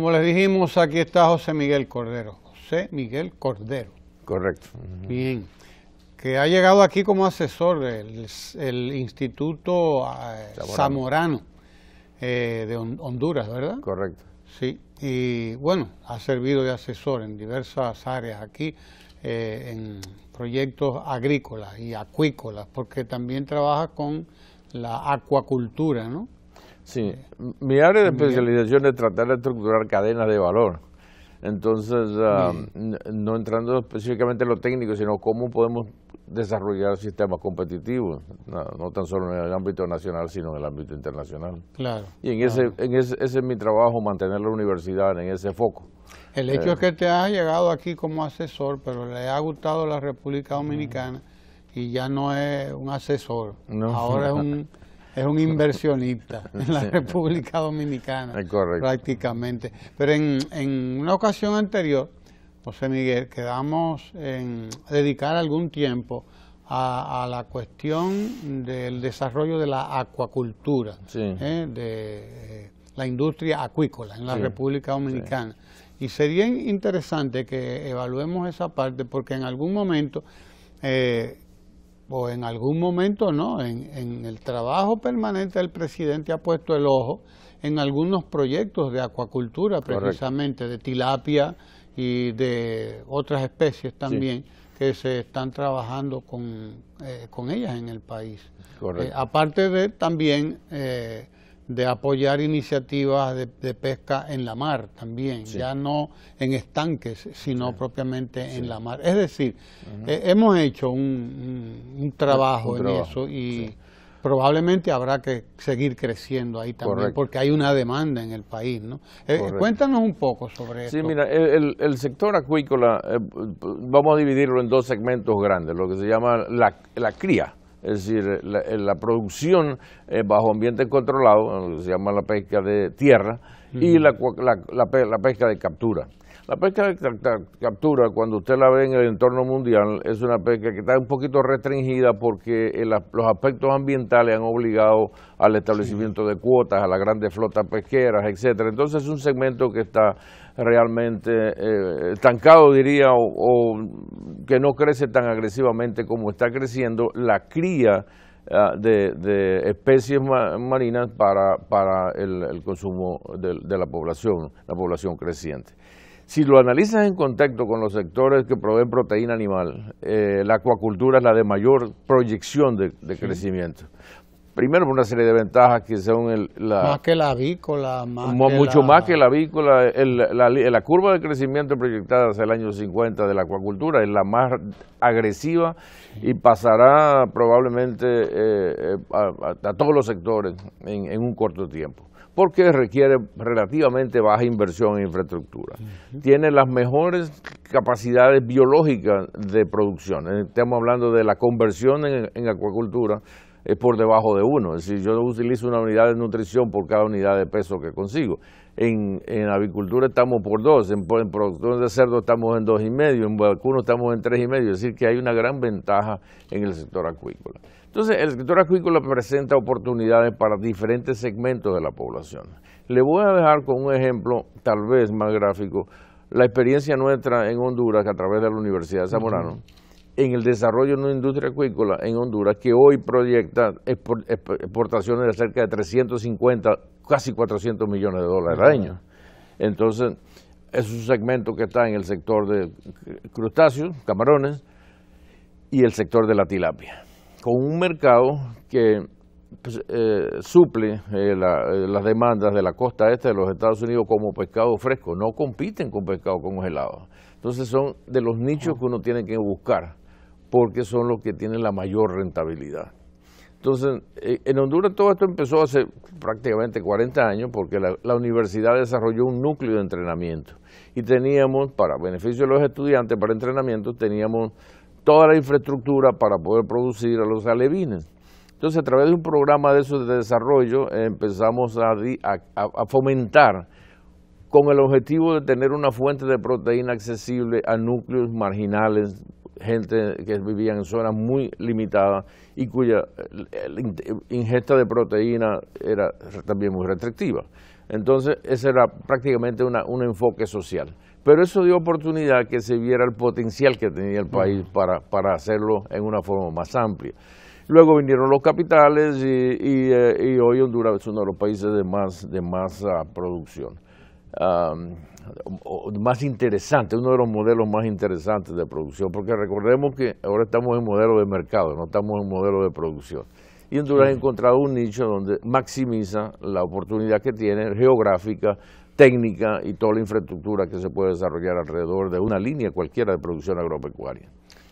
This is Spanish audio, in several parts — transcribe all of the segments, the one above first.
Como les dijimos, aquí está José Miguel Cordero. José Miguel Cordero. Correcto. Bien. Que ha llegado aquí como asesor del Instituto ah, Zamorano, eh, de Honduras, ¿verdad? Correcto. Sí. Y bueno, ha servido de asesor en diversas áreas aquí, eh, en proyectos agrícolas y acuícolas, porque también trabaja con la acuacultura, ¿no? Sí, mi área de especialización es tratar de estructurar cadenas de valor. Entonces, ah, no entrando específicamente en lo técnico, sino cómo podemos desarrollar sistemas competitivos, no, tan solo en el ámbito nacional, sino en el ámbito internacional. Claro. Y en, Ese, ese, es mi trabajo, mantener la universidad en ese foco. El hecho eh. es que te has llegado aquí como asesor, pero le ha gustado la República mm. Dominicana y ya no es un asesor, ahora es un... es un inversionista en la República Dominicana. Prácticamente. Pero en, una ocasión anterior, José Miguel, quedamos en dedicar algún tiempo a, la cuestión del desarrollo de la acuacultura, ¿eh? de eh, la industria acuícola en la República Dominicana. Y sería interesante que evaluemos esa parte porque en algún momento... Eh, o en algún momento no, en, en, el trabajo permanente el presidente ha puesto el ojo en algunos proyectos de acuacultura precisamente, de tilapia y de otras especies también. que se están trabajando con, eh, ellas en el país. Eh, aparte de también eh, de apoyar iniciativas de, pesca en la mar también, ya no en estanques, sino propiamente en la mar. Es decir, eh, hemos hecho un, trabajo en eso y probablemente habrá que seguir creciendo ahí también, porque hay una demanda en el país. ¿no? Eh, eh, cuéntanos un poco sobre eso. Sí, mira, el, el sector acuícola, vamos a dividirlo en dos segmentos grandes, lo que se llama la, la cría es decir, la, eh, producción eh, bajo ambiente controlado, se llama la pesca de tierra, y la, la, pesca de captura. La pesca de captura, cuando usted la ve en el entorno mundial, es una pesca que está un poquito restringida porque eh, los aspectos ambientales han obligado al establecimiento de cuotas, a las grandes flotas pesqueras, etcétera. Entonces es un segmento que está realmente eh, estancado, diría, o, que no crece tan agresivamente como está creciendo la cría ah, de, especies marinas para, para el, consumo de, la población, la población creciente. Si lo analizas en contacto con los sectores que proveen proteína animal, eh, la acuacultura es la de mayor proyección de, crecimiento primero por una serie de ventajas que son el, la... Más que la avícola, más Mucho más que la avícola, la, la, curva de crecimiento proyectada hacia el año 50 de la acuacultura es la más agresiva y pasará probablemente eh, eh, a, todos los sectores en, un corto tiempo porque requiere relativamente baja inversión en infraestructura. Tiene las mejores capacidades biológicas de producción. Eh, estamos hablando de la conversión en acuacultura es por debajo de uno. Es decir, yo utilizo una unidad de nutrición por cada unidad de peso que consigo. En, en avicultura estamos por dos, en, en producción de cerdo estamos en dos y medio, en vacuno estamos en tres y medio. Es decir, que hay una gran ventaja en el sector acuícola. Entonces, el sector acuícola presenta oportunidades para diferentes segmentos de la población. Le voy a dejar con un ejemplo, tal vez más gráfico, la experiencia nuestra en Honduras a través de la Universidad de Zamorano en el desarrollo de una industria acuícola en Honduras que hoy proyecta exportaciones de cerca de 350, casi 400 millones de dólares al año. Entonces, es un segmento que está en el sector de crustáceos, camarones, y el sector de la tilapia, con un mercado que pues, eh, suple eh, eh, las demandas de la costa este de los Estados Unidos como pescado fresco, no compiten con pescado congelado. Entonces son de los nichos que uno tiene que buscar porque son los que tienen la mayor rentabilidad. Entonces, eh, en Honduras todo esto empezó hace prácticamente 40 años porque la, universidad desarrolló un núcleo de entrenamiento y teníamos, para beneficio de los estudiantes, para entrenamiento, teníamos toda la infraestructura para poder producir a los alevines. Entonces, a través de un programa de de desarrollo empezamos a fomentar con el objetivo de tener una fuente de proteína accesible a núcleos marginales gente que vivía en zonas muy limitadas y cuya eh, ingesta de proteína era también muy restrictiva. Entonces, ese era prácticamente una, un enfoque social. Pero eso dio oportunidad que se viera el potencial que tenía el país para, hacerlo en una forma más amplia. Luego vinieron los capitales y, eh, hoy Honduras es uno de los países de más, de más ah, producción más interesante, uno de los modelos más interesantes de producción, porque recordemos que ahora estamos en modelo de mercado, no estamos en modelo de producción. Y Honduras ha encontrado un nicho donde maximiza la oportunidad que tiene geográfica, técnica y toda la infraestructura que se puede desarrollar alrededor de una línea cualquiera de producción agropecuaria.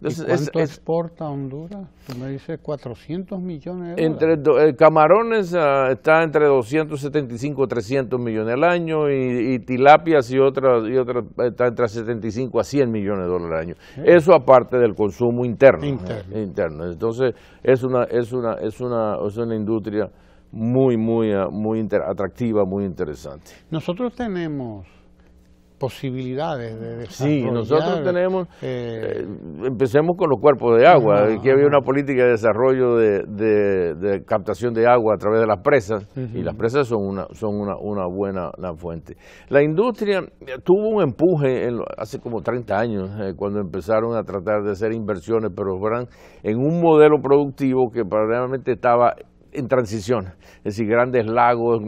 ¿Cuánto exporta Honduras? Tú me dices 400 millones de dólares. Entre, el eh, camarones ah, está entre 275 y 300 millones al año y, tilapias y otras y eh, está entre 75 a 100 millones de dólares al año. Eso aparte del consumo interno. Interno. interno. Entonces es una, es una, es una, es una industria muy, muy, ah, muy atractiva, muy interesante. Nosotros tenemos posibilidades de desarrollar. Sí, nosotros eh, tenemos, eh, eh, empecemos con los cuerpos de agua, que aquí había una política de desarrollo de, captación de agua a través de las presas, y las presas son una, son una, buena fuente. La industria tuvo un empuje hace como 30 años, cuando empezaron a tratar de hacer inversiones, pero eran en un modelo productivo que realmente estaba en transición, es decir, grandes lagos,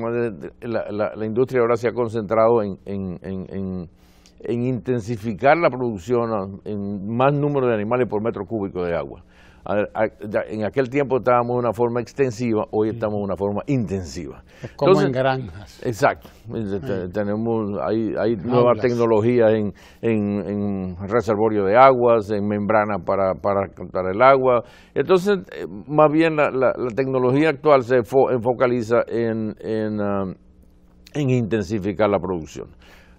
la, industria ahora se ha concentrado en, en intensificar la producción en más número de animales por metro cúbico de agua. En aquel tiempo estábamos de una forma extensiva, hoy estamos de una forma intensiva. como en granjas. Exacto. Tenemos, hay, nuevas tecnologías en, en, reservorio de aguas, en membrana para, para captar el agua. Entonces, eh, más bien la, tecnología actual se fo, eh, focaliza en, ah, en intensificar la producción.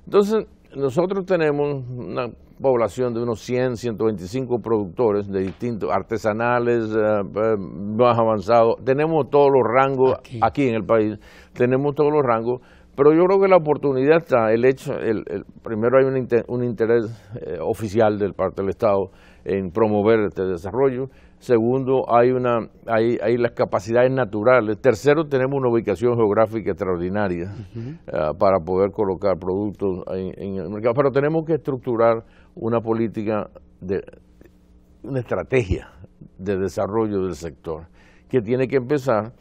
Entonces, nosotros tenemos una población de unos 100, 125 productores de distintos, artesanales, eh, eh, más avanzados. Tenemos todos los rangos aquí. en el país, tenemos todos los rangos, pero yo creo que la oportunidad está, el hecho, primero hay un, interés eh, oficial del parte del Estado en promover este desarrollo, segundo hay, una, hay, hay las capacidades naturales, tercero tenemos una ubicación geográfica extraordinaria para poder colocar productos en el mercado, pero tenemos que estructurar una política, de, una estrategia de desarrollo del sector, que tiene que empezar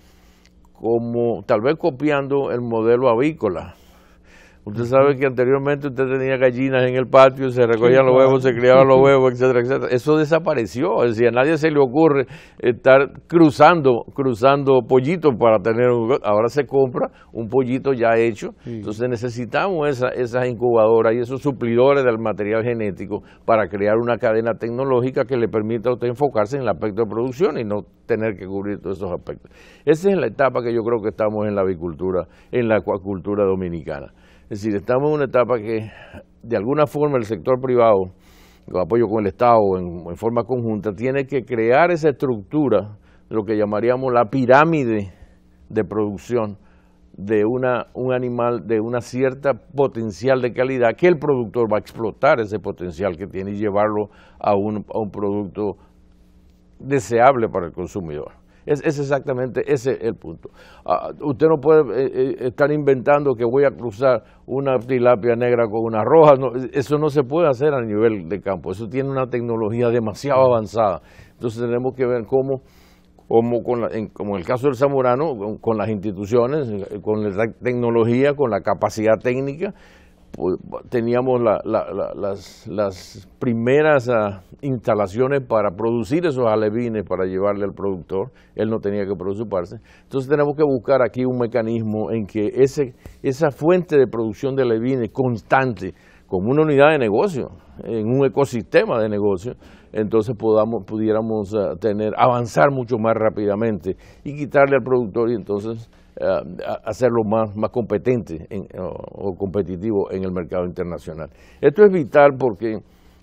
como tal vez copiando el modelo avícola Usted sabe que anteriormente usted tenía gallinas en el patio, se recogían los huevos, se criaban los huevos, etcétera, etcétera. Eso desapareció, es decir, a nadie se le ocurre estar cruzando, cruzando pollitos para tener un... Ahora se compra un pollito ya hecho, entonces necesitamos esas incubadoras y esos suplidores del material genético para crear una cadena tecnológica que le permita a usted enfocarse en el aspecto de producción y no tener que cubrir todos esos aspectos. Esa es la etapa que yo creo que estamos en la avicultura, en la acuacultura dominicana. Es decir, estamos en una etapa que de alguna forma el sector privado, con apoyo con el Estado en, forma conjunta, tiene que crear esa estructura de lo que llamaríamos la pirámide de producción de una, un animal de una cierta potencial de calidad, que el productor va a explotar ese potencial que tiene y llevarlo a un, a un producto deseable para el consumidor. Es, es exactamente ese el punto. Ah, usted no puede eh, eh, estar inventando que voy a cruzar una tilapia negra con una roja. eso no se puede hacer a nivel de campo. Eso tiene una tecnología demasiado avanzada. Entonces tenemos que ver cómo como, con en, como el caso del Zamorano, con, las instituciones, eh, con la tecnología, con la capacidad técnica pues, teníamos las, primeras ah, instalaciones para producir esos alevines, para llevarle al productor, él no tenía que preocuparse. Entonces tenemos que buscar aquí un mecanismo en que ese, esa fuente de producción de alevines constante, como una unidad de negocio, en un ecosistema de negocio, entonces podamos, pudiéramos ah, tener, avanzar mucho más rápidamente y quitarle al productor y entonces eh, hacerlo más, más competente o, competitivo en el mercado internacional. Esto es vital porque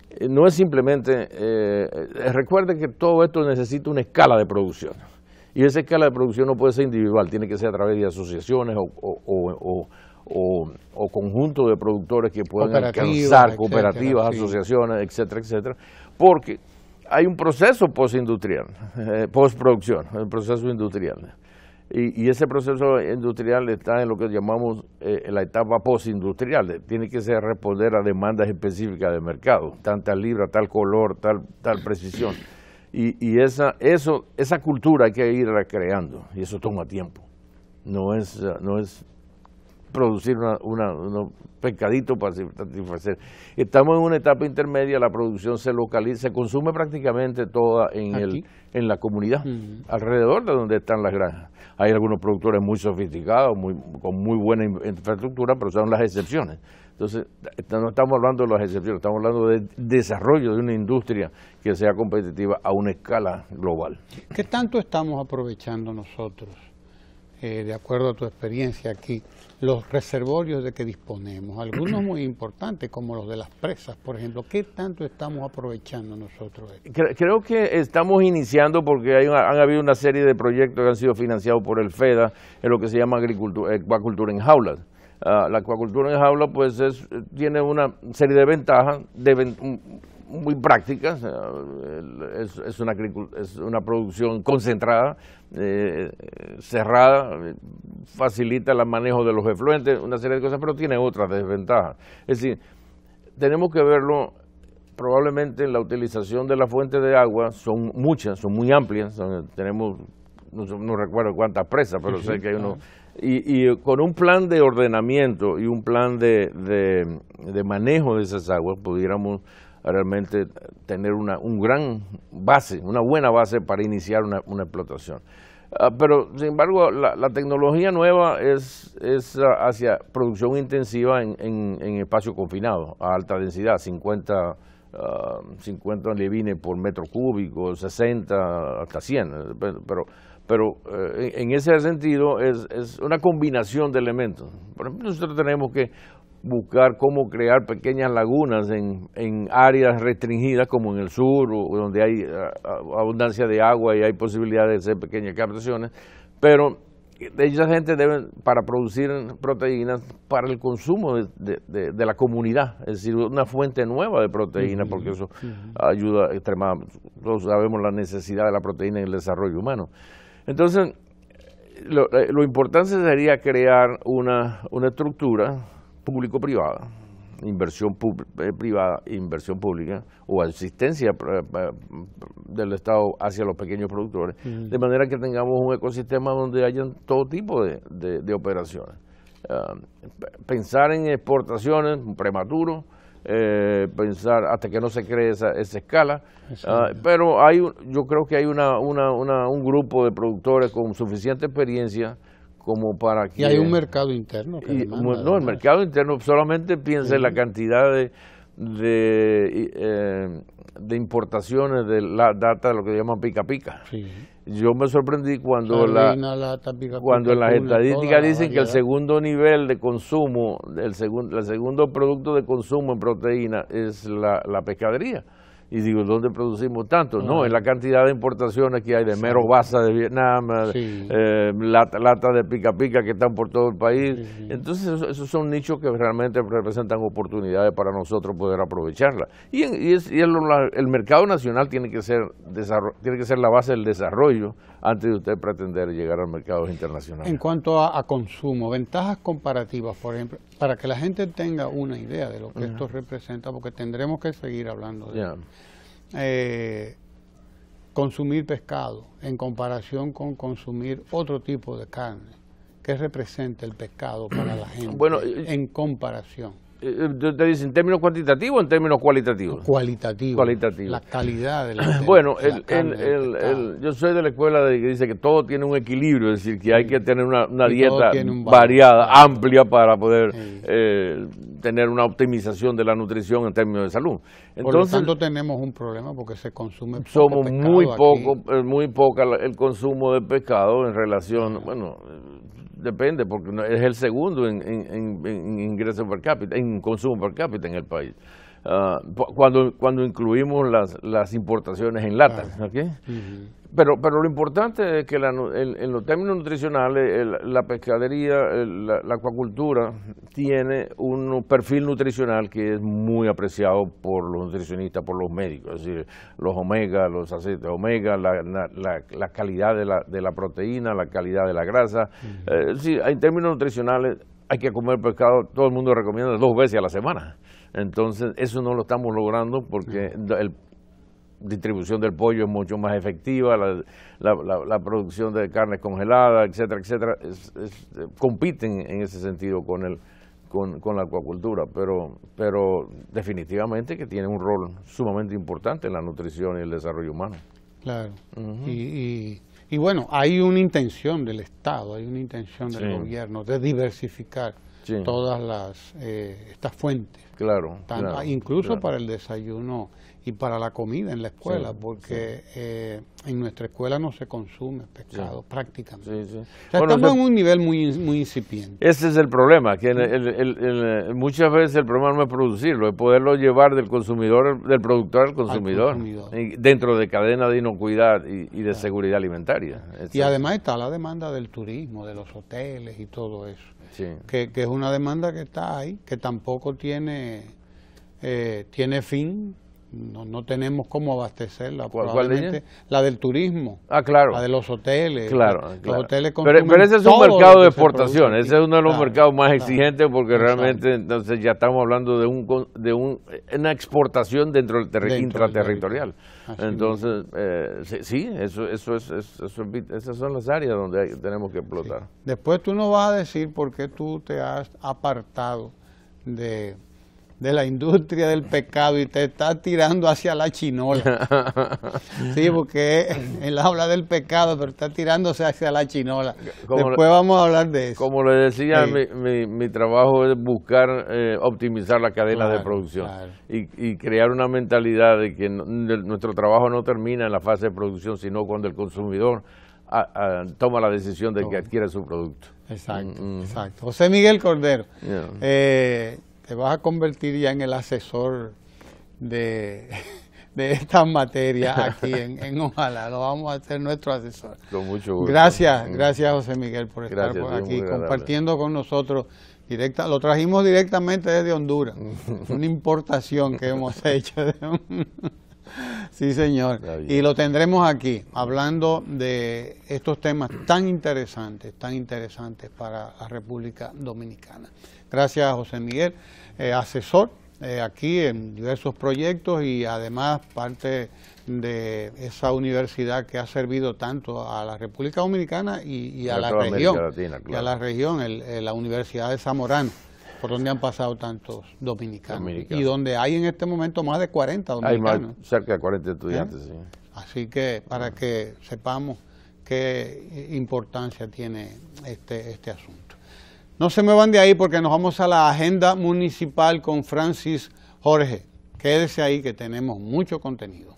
eh, no es simplemente, eh, recuerden que todo esto necesita una escala de producción y esa escala de producción no puede ser individual, tiene que ser a través de asociaciones o, o, conjunto de productores que puedan alcanzar cooperativas, asociaciones, etcétera, etcétera, porque hay un proceso postindustrial, postproducción, un proceso industrial. Y, ese proceso industrial está en lo que llamamos eh, la etapa postindustrial. Tiene que ser responder a demandas específicas del mercado, tanta libra, tal color, tal, tal precisión. Y, esa, eso, esa cultura hay que ir creando, y eso toma tiempo. No es, no es producir una, una, unos pescaditos para satisfacer. Estamos en una etapa intermedia, la producción se localiza, se consume prácticamente toda en, el, en la comunidad, alrededor de donde están las granjas. Hay algunos productores muy sofisticados, muy, con muy buena infraestructura, pero son las excepciones. Entonces, no estamos hablando de las excepciones, estamos hablando de desarrollo de una industria que sea competitiva a una escala global. ¿Qué tanto estamos aprovechando nosotros? Eh, de acuerdo a tu experiencia aquí, los reservorios de que disponemos, algunos muy importantes como los de las presas, por ejemplo, ¿qué tanto estamos aprovechando nosotros? Creo que estamos iniciando porque hay han habido una serie de proyectos que han sido financiados por el FEDA en lo que se llama agricultura, acuacultura en jaulas. Ah, la acuacultura en jaulas, pues tiene una serie de ventajas, de, muy prácticas, es, es, una, producción concentrada, eh, cerrada, facilita el manejo de los efluentes, una serie de cosas, pero tiene otras desventajas. Es decir, tenemos que verlo probablemente la utilización de las fuentes de agua, son muchas, son muy amplias, tenemos, no, recuerdo cuántas presas, pero sé que hay uno... Y, eh, con un plan de ordenamiento y un plan de, de manejo de esas aguas pudiéramos realmente tener una un gran base, una buena base para iniciar una, explotación. Ah, pero, sin embargo, la, la, tecnología nueva es, es ah, hacia producción intensiva en, en, en, espacio confinado, a alta densidad, 50, ah, levines por metro cúbico, 60, hasta 100. Eh, pero, pero eh, en, ese sentido es, es, una combinación de elementos. Por ejemplo, nosotros tenemos que buscar cómo crear pequeñas lagunas en, áreas restringidas como en el sur, donde hay abundancia de agua y hay posibilidades de hacer pequeñas captaciones, pero esa gente debe, para producir proteínas, para el consumo de, de, la comunidad, es decir, una fuente nueva de proteínas, porque eso ayuda extremadamente, todos sabemos la necesidad de la proteína en el desarrollo humano. Entonces, lo, eh, lo importante sería crear una, una estructura público-privada, inversión eh, privada inversión pública, o asistencia eh, eh, del Estado hacia los pequeños productores, de manera que tengamos un ecosistema donde haya todo tipo de, operaciones. Ah, pensar en exportaciones prematuro, pensar hasta que no se cree esa, escala, ah, pero hay, yo creo que hay una, un grupo de productores con suficiente experiencia como para que... Y hay un mercado interno. Que no, el mercado interno solamente piensa en la cantidad eh, de, importaciones de la data, lo que llaman pica pica. Yo me sorprendí cuando, la, la cuando en las estadísticas dicen que el segundo nivel de consumo, el, segundo producto de consumo en proteína es la, la pescadería y digo, ¿dónde producimos tanto? No, es la cantidad de importaciones que hay de mero basa de Vietnam, eh, eh, latas lata, de pica pica que están por todo el país. Entonces, esos son nichos que realmente representan oportunidades para nosotros poder aprovecharlas. Y, el, mercado nacional tiene que, ser tiene que ser la base del desarrollo antes de usted pretender llegar al mercado internacional. En cuanto a consumo, ventajas comparativas, por ejemplo, para que la gente tenga una idea de lo que esto representa, porque tendremos que seguir hablando de eh, consumir pescado en comparación con consumir otro tipo de carne. ¿Qué representa el pescado para la gente en comparación? Eh, eh, te dice en términos cuantitativos o en términos cualitativos. Cualitativo. Cualitativo. La calidad de la Bueno, yo soy de la escuela de que dice que todo tiene un equilibrio, es decir, que hay que tener una, dieta variada, amplia para poder eh, tener una optimización de la nutrición en términos de salud. Entonces, Por lo tanto, tenemos un problema porque se consume poco Somos muy poco, muy poca el consumo de pescado en relación, bueno, Depende, porque es el segundo en, ingreso per cápita, en consumo per cápita en el país. Ah, cuando, cuando incluimos las, las importaciones en latas, pero, pero lo importante es que en, los términos nutricionales la pescadería, la, acuacultura tiene un perfil nutricional que es muy apreciado por los nutricionistas, por los médicos, es decir, los omega, los aceites omega, la, la, calidad de la, de la proteína, la calidad de la grasa. Eh, sí, en términos nutricionales hay que comer pescado, todo el mundo recomienda dos veces a la semana. Entonces, eso no lo estamos logrando porque la distribución del pollo es mucho más efectiva, la, producción de carne congelada, etcétera, etcétera, eh, compiten en ese sentido con el con, la acuacultura, pero, pero definitivamente que tiene un rol sumamente importante en la nutrición y el desarrollo humano. Claro. y, y, bueno, hay una intención del Estado, hay una intención del gobierno de diversificar todas las eh, estas fuentes. Claro, Incluso para el desayuno y para la comida en la escuela, porque eh, en nuestra escuela no se consume pescado prácticamente. estamos pues, en un nivel muy, incipiente. Ese es el problema, que muchas veces el problema no es producirlo, es poderlo llevar del consumidor, del productor al consumidor, dentro de cadena de inocuidad y, de ah. seguridad alimentaria. Y además está la demanda del turismo, de los hoteles y todo eso, que, que, es una demanda que está ahí, que tampoco tiene, eh, tiene fin no, no tenemos cómo abastecerla. ¿Cuál, probablemente la del turismo. Ah, claro. La de los hoteles. Claro, hoteles pero, ese es un mercado de exportación. Ese es uno de los mercados más exigentes porque realmente entonces ya estamos hablando de un de un, una exportación dentro del territorio intraterritorial. entonces, eh, sí, eso, eso es, esas son las áreas donde tenemos que explotar. Después tú no vas a decir por qué tú te has apartado de de la industria del pecado y te está tirando hacia la chinola. Sí, porque él habla del pecado, pero está tirándose hacia la chinola. Después vamos a hablar de eso. Como le decía, mi, mi, trabajo es buscar eh, optimizar la cadena de producción y, crear una mentalidad de que nuestro trabajo no termina en la fase de producción, sino cuando el consumidor toma la decisión de que adquiere su producto. Exacto, mm, mm. exacto. José Miguel Cordero. Eh, te vas a convertir ya en el asesor de, de estas materias aquí en, Ojalá. Lo vamos a hacer nuestro asesor. Con mucho gusto. Gracias, mm. gracias José Miguel por estar por aquí compartiendo con nosotros. Directa, lo trajimos directamente desde Honduras, mm. una importación que hemos hecho. sí, señor. Y lo tendremos aquí, hablando de estos temas tan interesantes, tan interesantes para la República Dominicana. Gracias José Miguel, eh, asesor eh, aquí en diversos proyectos y además parte de esa universidad que ha servido tanto a la República Dominicana y, a, la región, a la región, la Universidad de Zamorano por donde han pasado tantos dominicanos, y donde hay en este momento más de 40 dominicanos. Hay cerca de 40 estudiantes, ¿Eh? sí. Así que para que sepamos qué importancia tiene este, este asunto. No se muevan de ahí porque nos vamos a la agenda municipal con Francis Jorge. Quédese ahí que tenemos mucho contenido.